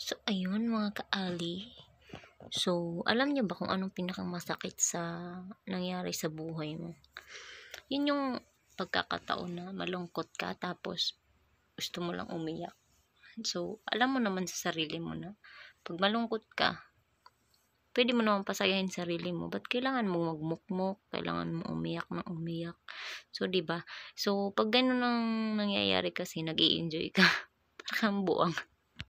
So, ayun mga kaali. So, alam niyo ba kung anong pinakamasakit sa nangyari sa buhay mo? Yun yung pagkakataon na malungkot ka tapos gusto mo lang umiyak. So, alam mo naman sa sarili mo na pag malungkot ka, pwede mo naman pasayahin sarili mo. Ba't kailangan mo magmukmok? Kailangan mo umiyak ng umiyak? So, di ba? So, pag ganun ang nangyayari kasi, nag enjoy ka. Parang buwang.